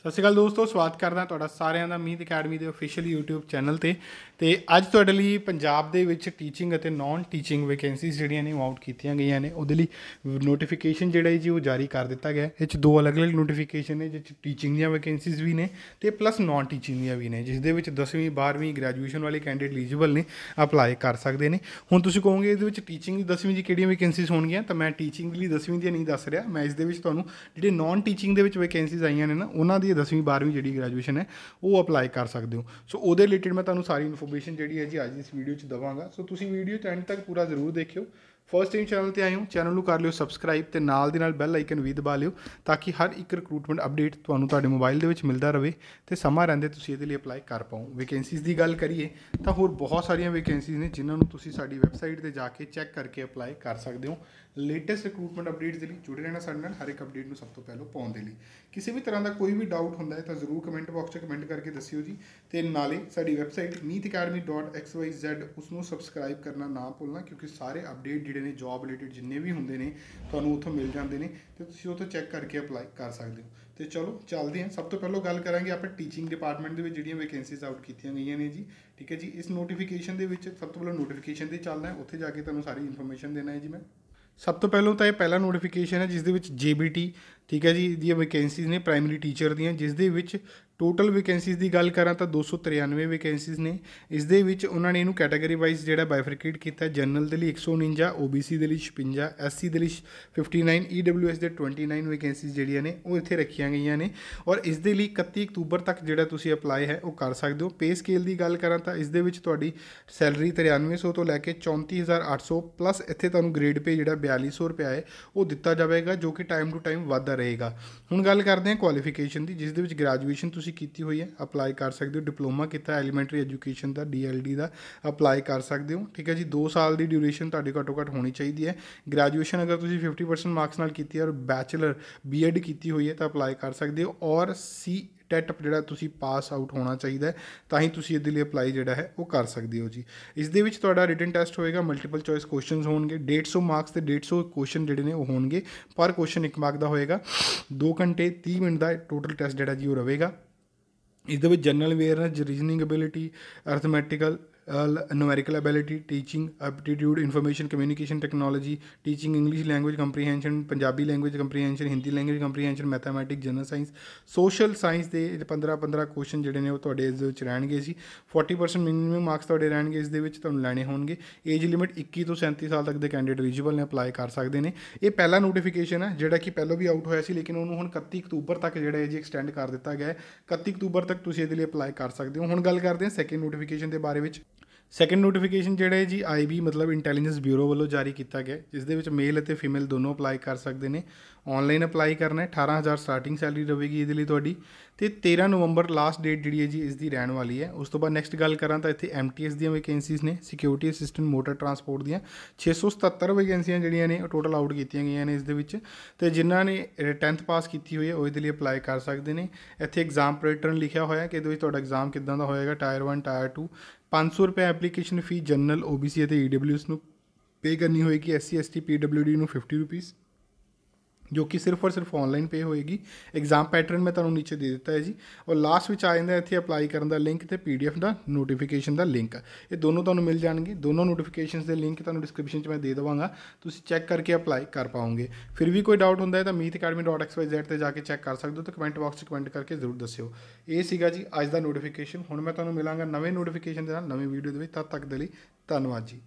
ਸਤਿ ਸ਼੍ਰੀ ਅਕਾਲ ਦੋਸਤੋ ਸਵਾਗਤ ਕਰਦਾ ਤੁਹਾਡਾ ਸਾਰਿਆਂ ਦਾ ਮੀਤ ਅਕੈਡਮੀ ਦੇ ਅਫੀਸ਼ੀਅਲ YouTube ਚੈਨਲ ਤੇ ਤੇ ਅੱਜ ਤੁਹਾਡੇ ਲਈ ਪੰਜਾਬ ਦੇ ਵਿੱਚ ਟੀਚਿੰਗ ਅਤੇ ਨਾਨ ਟੀਚਿੰਗ ਵੈਕੈਂਸੀਜ਼ ਜਿਹੜੀਆਂ ਨੇ ਆਊਟ ਕੀਤੀਆਂ ਗਈਆਂ ਨੇ ਉਹਦੇ ਲਈ ਨੋਟੀਫਿਕੇਸ਼ਨ ਜਿਹੜਾ ਜੀ ਉਹ ਜਾਰੀ ਕਰ ਦਿੱਤਾ ਗਿਆ ਇਹ ਚ ਦੋ ਅਲੱਗ-ਅਲੱਗ ਨੋਟੀਫਿਕੇਸ਼ਨ ਨੇ ਜਿਹ ਚ ਟੀਚਿੰਗ ਦੀਆਂ ਵੈਕੈਂਸੀਜ਼ ਵੀ ਨੇ ਤੇ ਪਲੱਸ ਨਾਨ ਟੀਚਿੰਗ ਦੀਆਂ ਵੀ ਨੇ ਜਿਸ ਦੇ ਵਿੱਚ 10ਵੀਂ 12ਵੀਂ ਗ੍ਰੈਜੂਏਸ਼ਨ ਵਾਲੇ ਕੈਂਡੀਡੇਟ ਐਲੀਜੀਬਲ ਨੇ ਅਪਲਾਈ ਕਰ ਸਕਦੇ ਨੇ ਹੁਣ ਤੁਸੀਂ ਕਹੋਗੇ ਇਹਦੇ ਵਿੱਚ ਟੀਚਿੰਗ ਦੀ 10ਵੀਂ ਦੀ ਕਿਹੜੀਆਂ ਵੈਕੈਂਸੀਜ਼ ਹੋਣਗੀਆਂ ਤਾਂ ਮੈਂ ਟੀਚਿੰਗ ਲਈ 10ਵੀਂ ਦੀ ਨਹੀਂ ਦੱਸ ਰਿਹਾ ਮੈਂ ਇਸ ਦੇ ਵਿੱਚ ਤੁਹਾਨੂੰ ਜਿਹੜੇ ਨਾਨ ਟੀਚਿੰਗ ਦੇ ਵਿੱਚ ਵੈਕੈਂਸੀਜ਼ ਆਈਆਂ ਨੇ ਨਾ ਉਹਨਾਂ ਦੀ ਜੀ 10ਵੀਂ 12ਵੀਂ ਜਿਹੜੀ ਗ੍ਰੈਜੂਏਸ਼ਨ ਹੈ ਉਹ ਅਪਲਾਈ ਕਰ ਸਕਦੇ ਹੋ ਸੋ ਉਹਦੇ ਰਿਲੇਟਡ ਮੈਂ ਤੁਹਾਨੂੰ ਸਾਰੀ ਇਨਫੋਰਮੇਸ਼ਨ ਜਿਹੜੀ ਹੈ ਜੀ ਅੱਜ ਇਸ ਵੀਡੀਓ 'ਚ ਦਵਾਂਗਾ ਸੋ ਤੁਸੀਂ ਵੀਡੀਓ 'ਚ ਐਂਡ ਤੱਕ ਪੂਰਾ ਜ਼ਰੂਰ ਦੇਖਿਓ ਫਰਸਟ ਟਾਈਮ ਚੈਨਲ ਤੇ ਆਏ ਹੋ ਚੈਨਲ ਨੂੰ ਕਰ ਲਿਓ ਸਬਸਕ੍ਰਾਈਬ ਤੇ ਨਾਲ ਦੀ ਨਾਲ ਬੈਲ ਆਈਕਨ ਵੀ ਦਬਾ ਲਿਓ ਤਾਂ ਕਿ ਹਰ ਇੱਕ ਰਿਕਰੂਟਮੈਂਟ ਅਪਡੇਟ ਤੁਹਾਨੂੰ ਤੁਹਾਡੇ ਮੋਬਾਈਲ ਦੇ ਵਿੱਚ ਮਿਲਦਾ ਰਹੇ ਤੇ ਸਮਾਂ ਰਹਿੰਦੇ ਤੁਸੀਂ ਇਹਦੇ ਲਈ ਅਪਲਾਈ ਕਰ ਪਾਓ ਵੈਕੈਂਸੀਜ਼ ਦੀ ਗੱਲ ਕਰੀਏ ਤਾਂ ਹੋਰ ਬਹੁਤ ਸਾਰੀਆਂ ਵੈਕੈਂਸੀਜ਼ ਨੇ ਜਿਨ੍ਹਾਂ ਨੂੰ ਤੁਸੀਂ ਸਾਡੀ ਵੈਬਸਾਈਟ ਤੇ ਜਾ ਕੇ ਚੈੱਕ ਕਰਕੇ ਅਪਲਾਈ ਕਰ ਸਕਦੇ ਹੋ ਲੇਟੈਸਟ ਰਿਕਰੂਟਮੈਂਟ ਅਪਡੇਟਸ ਦੇ ਲਈ ਜੁੜੇ ਰਹਿਣਾ ਸਾਡੇ ਨਾਲ ਹਰ ਇੱਕ ਅਪਡੇਟ ਨੂੰ ਸਭ ਤੋਂ ਪਹਿਲਾਂ ਪਾਉਣ ਦੇ ਲਈ ਕਿਸੇ ਵੀ ਤਰ੍ਹਾਂ ਦਾ ਕੋਈ ਵੀ ਡਾਊਟ ਹੁੰਦਾ ਹੈ ਤਾਂ ਜ਼ਰੂਰ ਕਮੈਂਟ ਬਾਕਸ 'ਚ ਕਮੈਂਟ ਕਰਕੇ ਦੱਸਿਓ ਜੀ ਤੇ ਨਾਲੇ ਸਾਡੀ ਵੈਬਸਾਈਟ meetacademy.xyz ਉਸ ਨੂੰ ਸਬਸਕ੍ਰਾਈਬ ਕਰਨਾ ਨਾ ਭੁੱਲਣਾ ਕਿਉਂਕਿ ਸਾਰੇ ਅਪਡੇਟ ਜਿਹੜੇ ਜਿਹੜੇ ਨੇ ਜੌਬ ਰਿਲੇਟਡ ਜਿੰਨੇ ਵੀ ਹੁੰਦੇ ਨੇ ਤੁਹਾਨੂੰ ਉੱਥੋਂ ਮਿਲ ਜਾਂਦੇ ਨੇ ਤੇ ਤੁਸੀਂ ਉੱਥੋਂ ਚੈੱਕ ਕਰਕੇ ਅਪਲਾਈ ਕਰ ਸਕਦੇ ਹੋ ਤੇ ਚਲੋ ਚੱਲਦੇ ਹਾਂ ਸਭ ਤੋਂ ਪਹਿਲਾਂ ਗੱਲ ਕਰਾਂਗੇ ਆਪਾਂ ਟੀਚਿੰਗ ਡਿਪਾਰਟਮੈਂਟ ਦੇ ਵਿੱਚ ਜਿਹੜੀਆਂ ਵੈਕੈਂਸੀਜ਼ ਆਊਟ ਕੀਤੀਆਂ ਗਈਆਂ ਨੇ ਜੀ ਠੀਕ ਹੈ ਜੀ ਇਸ ਨੋਟੀਫਿਕੇਸ਼ਨ ਦੇ ਵਿੱਚ ਸਭ ਤੋਂ ਪਹਿਲਾਂ ਨੋਟੀਫਿਕੇਸ਼ਨ ਤੇ ਚੱਲਣਾ ਉੱਥੇ ਜਾ ਕੇ ਤੁਹਾਨੂੰ ਸਾਰੀ ਇਨਫੋਰਮੇਸ਼ਨ ਦੇਣਾ ਹੈ ਜੀ ਮੈਂ ਸਭ ਤੋਂ ਪਹਿਲਾਂ ਤਾਂ ਇਹ ਪਹਿਲਾ ਨੋਟੀਫਿਕੇਸ਼ਨ ਹੈ ਜਿਸ ਦੇ ਵਿੱਚ ਜੀਬੀਟੀ ਠੀਕ ਹੈ ਜੀ ਇਹਦੀ ਵੈਕੈਂਸੀਜ਼ ਨੇ ਪ੍ਰਾਇਮਰੀ ਟੀਚਰ ਦੀਆਂ ਜਿਸ ਦੇ ਵਿੱਚ ਟੋਟਲ ਵੈਕੈਂਸੀਜ਼ ਦੀ ਗੱਲ ਕਰਾਂ ਤਾਂ 293 ਵੈਕੈਂਸੀਜ਼ ਨੇ ਇਸ ਦੇ ਵਿੱਚ ਉਹਨਾਂ ਨੇ ਇਹਨੂੰ ਕੈਟਾਗਰੀ ਵਾਈਜ਼ ਜਿਹੜਾ ਬਾਇਫਰਕੇਟ ਕੀਤਾ ਜਨਰਲ ਦੇ ਲਈ 149 OBC ਦੇ ਲਈ 56 SC ਦੇ ਲਈ 59 EWS ਦੇ 29 ਵੈਕੈਂਸੀਜ਼ ਜਿਹੜੀਆਂ ਨੇ ਉਹ ਇੱਥੇ ਰੱਖੀਆਂ ਗਈਆਂ ਨੇ ਔਰ ਇਸ ਦੇ ਲਈ 31 ਅਕਤੂਬਰ ਤੱਕ ਜਿਹੜਾ ਤੁਸੀਂ ਅਪਲਾਈ ਹੈ ਉਹ ਕਰ ਸਕਦੇ ਹੋ ਪੇ ਸਕੇਲ ਦੀ ਗੱਲ ਕਰਾਂ ਤਾਂ ਇਸ ਦੇ ਵਿੱਚ ਤੁਹਾਡੀ ਸੈਲਰੀ 9300 ਤੋਂ ਲੈ ਕੇ 34800 ਪਲੱਸ ਇੱਥੇ ਤੁਹਾਨੂੰ ਗ੍ਰੇਡ ਪੇ ਜਿਹੜਾ 4200 ਰੁਪਏ ਹੈ ਉਹ ਦਿੱਤਾ ਜਾਵੇਗਾ ਜੋ ਕਿ ਟਾਈਮ ਟੂ ਟਾਈਮ ਵਾਧਾ ਰਹੇਗਾ ਹੁਣ ਗੱਲ ਕਰਦੇ ਹਾਂ ਕੁਆਲੀਫਿਕੇਸ਼ਨ ਦੀ ਜਿਸ ਦੇ ਵਿੱਚ ਗ੍ਰੈਜੂਏਸ਼ਨ ਤੁਸੀਂ ਕੀਤੀ ਹੋਈ ਹੈ ਅਪਲਾਈ ਕਰ ਸਕਦੇ ਹੋ ਡਿਪਲੋਮਾ ਕੀਤਾ ਐਲੀਮੈਂਟਰੀ ਐਜੂਕੇਸ਼ਨ ਦਾ ਡੀਐਲਡੀ ਦਾ ਅਪਲਾਈ ਕਰ ਸਕਦੇ ਹੋ ਠੀਕ ਹੈ ਜੀ 2 ਸਾਲ ਦੀ ਡਿਊਰੇਸ਼ਨ ਤੁਹਾਡੀ ਘੱਟੋ ਘੱਟ ਹੋਣੀ ਚਾਹੀਦੀ ਹੈ ਗ੍ਰੈਜੂਏਸ਼ਨ ਅਗਰ ਤੁਸੀਂ 50% ਮਾਰਕਸ ਨਾਲ ਕੀਤੀ ਹੈ ਔਰ ਬੈਚਲਰ ਬੀਐਡ ਕੀਤੀ ਹੋਈ ਹੈ ਤਾਂ ਅਪਲਾਈ ਕਰ ਸਕਦੇ ਹੋ ਔਰ ਸੀ ਟੈਟ ਜਿਹੜਾ ਤੁਸੀਂ ਪਾਸ ਆਊਟ ਹੋਣਾ ਚਾਹੀਦਾ ਤਾਂ ਹੀ ਤੁਸੀਂ ਇਹਦੇ ਲਈ ਅਪਲਾਈ ਜਿਹੜਾ ਹੈ ਉਹ ਕਰ ਸਕਦੇ ਹੋ ਜੀ ਇਸ ਦੇ ਵਿੱਚ ਤੁਹਾਡਾ ਰਿਟਨ ਟੈਸਟ ਹੋਏਗਾ ਮਲਟੀਪਲ ਚੋਇਸ ਕੁਐਸਚਨਸ ਹੋਣਗੇ 150 ਮਾਰਕਸ ਤੇ 150 ਕੁਐਸਚਨ ਜਿਹੜੇ ਨੇ ਉਹ ਹੋਣਗੇ ਪਰ ਕੁਐਸਚਨ ਇੱਕ ਮਾਰਕ ਦਾ ਹੋਏਗਾ 2 ਘੰਟੇ 30 ਮਿੰਟ ਦਾ ਟੋਟਲ ਟੈਸਟ ਜਿਹੜਾ ਜੀ ਉਹ ਰਹੇਗਾ ਇਸ ਦੇ ਵਿੱਚ general awareness reasoning ability arithmetical numerical ability teaching aptitude information communication technology teaching English language comprehension Punjabi language comprehension Hindi language comprehension mathematic general science social science ਦੇ 15 15 ਕੁਐਸਚਨ ਜਿਹੜੇ ਨੇ ਉਹ ਤੁਹਾਡੇ ਇਸ ਵਿੱਚ ਰਹਿਣਗੇ ਸੀ 40% ਮਿਨੀਮਮ ਮਾਰਕਸ ਤੁਹਾਡੇ ਰਹਿਣਗੇ ਇਸ ਦੇ ਵਿੱਚ ਤੁਹਾਨੂੰ ਲੈਣੇ ਹੋਣਗੇ ਏਜ ਲਿਮਿਟ 21 ਤੋਂ 37 ਸਾਲ ਤੱਕ ਦੇ ਕੈਂਡੀਡੇਟ ਐਲੀਜੀਬਲ ਨੇ ਅਪਲਾਈ ਕਰ ਸਕਦੇ ਨੇ ਇਹ ਪਹਿਲਾ ਨੋਟੀਫਿਕੇਸ਼ਨ ਹੈ ਜਿਹੜਾ ਕਿ ਪਹਿਲਾਂ ਵੀ ਆਊਟ ਹੋਇਆ ਸੀ ਲੇਕਿਨ ਉਹਨੂੰ ਹੁਣ 31 ਅਕਤੂਬਰ ਤੱਕ ਜਿਹੜਾ ਹੈ ਜੀ ਐਕਸਟੈਂਡ ਕਰ ਦਿੱਤਾ ਗਿਆ ਹੈ 31 ਅਕਤੂਬਰ ਤੱਕ ਤੁਸੀਂ ਇਹਦੇ ਲਈ ਅਪਲਾਈ ਕਰ ਸਕਦੇ ਹੋ ਹੁਣ ਗੱਲ ਕਰਦੇ ਹਾਂ ਸੈਕਿੰਡ ਨੋਟੀਫਿਕੇਸ਼ਨ ਦੇ ਬਾਰੇ ਵਿੱਚ ਸੈਕੰਡ ਨੋਟੀਫਿਕੇਸ਼ਨ ਜਿਹੜੇ ਜੀ ਆਈਬੀ ਮਤਲਬ ਇੰਟੈਲੀਜੈਂਸ ਬਿਊਰੋ ਵੱਲੋਂ ਜਾਰੀ ਕੀਤਾ ਗਿਆ ਜਿਸ ਦੇ ਵਿੱਚ ਮੇਲ ਅਤੇ ਫੀਮੇਲ ਦੋਨੋਂ ਅਪਲਾਈ ਕਰ ਸਕਦੇ ਨੇ ਆਨਲਾਈਨ ਅਪਲਾਈ ਕਰਨਾ ਹੈ 18000 ਸਟਾਰਟਿੰਗ ਸੈਲਰੀ ਰਹੇਗੀ ਇਹਦੇ ਲਈ ਤੁਹਾਡੀ ਤੇ 13 ਨਵੰਬਰ ਲਾਸਟ ਡੇਟ ਜਿਹੜੀ ਹੈ ਜੀ ਇਸ ਦੀ ਰਹਿਣ ਵਾਲੀ ਹੈ ਉਸ ਤੋਂ ਬਾਅਦ ਨੈਕਸਟ ਗੱਲ ਕਰਾਂ ਤਾਂ ਇੱਥੇ ਐਮਟੀਐਸ ਦੀਆਂ ਵੈਕੈਂਸੀਜ਼ ਨੇ ਸਿਕਿਉਰਿਟੀ ਅਸਿਸਟੈਂਟ ਮੋਟਰ ਟਰਾਂਸਪੋਰਟ ਦੀਆਂ 677 ਵੈਕੈਂਸੀਆਂ ਜਿਹੜੀਆਂ ਨੇ ਟੋਟਲ ਆਊਟ ਕੀਤੀਆਂ ਗਈਆਂ ਨੇ ਇਸ ਦੇ ਵਿੱਚ ਤੇ ਜਿਨ੍ਹਾਂ ਨੇ 10th ਪਾਸ ਕੀਤੀ ਹੋਈ ਹੈ ਉਹ ਇਹਦੇ ਲਈ ਅਪਲਾਈ ਕਰ ਸਕਦੇ ਨੇ ਇੱਥੇ ਐਗਜ਼ਾਮ ਪ੍ਰੈਟਰਨ ਲਿਖਿਆ ਹੋਇਆ ਕਿ ਇਹਦੇ ਵਿੱਚ ਤੁਹਾਡਾ ਐਗਜ਼ਾਮ ਕਿਦਾਂ ਦਾ ਹੋਏਗਾ ਟਾਇਰ 1 ਟਾਇਰ 2 500 ਰੁਪਏ ਐਪਲੀਕੇਸ਼ਨ ਫੀ ਜਨਰਲ ਓਬੀਸੀ ਅਤੇ ਈਡਬਲਯੂਐਸ e ਨੂੰ ਪੇ ਕਰਨੀ ਹੋਏਗੀ ਐਸਸੀ ਐਸਟੀ ਪੀਡਬਲਯੂਡੀ ਨੂੰ 50 ਰੁਪਏ ਜੋ ਕਿ ਸਿਰਫ ਔਰ ਸਿਰਫ ਆਨਲਾਈਨ ਪੇ ਹੋਏਗੀ ਐਗਜ਼ਾਮ ਪੈਟਰਨ ਮੈਂ ਤੁਹਾਨੂੰ ਨੀਚੇ ਦੇ ਦਿੱਤਾ ਹੈ ਜੀ ਔਰ ਲਾਸਟ ਵਿੱਚ ਆ ਜਾਂਦਾ ਇੱਥੇ ਅਪਲਾਈ ਕਰਨ ਦਾ ਲਿੰਕ ਤੇ ਪੀਡੀਐਫ ਦਾ ਨੋਟੀਫਿਕੇਸ਼ਨ ਦਾ ਲਿੰਕ ਇਹ ਦੋਨੋਂ ਤੁਹਾਨੂੰ ਮਿਲ ਜਾਣਗੇ ਦੋਨੋਂ ਨੋਟੀਫਿਕੇਸ਼ਨਸ ਦੇ ਲਿੰਕ ਤੁਹਾਨੂੰ ਡਿਸਕ੍ਰਿਪਸ਼ਨ 'ਚ ਮੈਂ ਦੇ ਦਵਾਂਗਾ ਤੁਸੀਂ ਚੈੱਕ ਕਰਕੇ ਅਪਲਾਈ ਕਰ ਪਾਓਗੇ ਫਿਰ ਵੀ ਕੋਈ ਡਾਊਟ ਹੁੰਦਾ ਹੈ ਤਾਂ meetacademy.xyz ਤੇ ਜਾ ਕੇ ਚੈੱਕ ਕਰ ਸਕਦੇ ਹੋ ਤਾਂ ਕਮੈਂਟ ਬਾਕਸ 'ਚ ਕਮੈਂਟ ਕਰਕੇ ਜ਼ਰੂਰ ਦੱਸਿਓ ਇਹ ਸੀਗਾ ਜੀ ਅੱਜ ਦਾ ਨੋਟੀਫਿਕੇਸ਼ਨ ਹੁਣ ਮੈਂ ਤੁਹਾਨੂੰ ਮਿਲਾਂਗਾ ਨਵੇਂ ਨੋਟੀਫਿਕੇਸ਼ਨ ਦੇ ਨਾਲ ਨਵੀਂ ਵੀਡੀਓ ਦੇ ਵਿੱਚ ਤਦ ਤੱਕ ਦੇ ਲਈ ਧੰਨਵਾਦ ਜੀ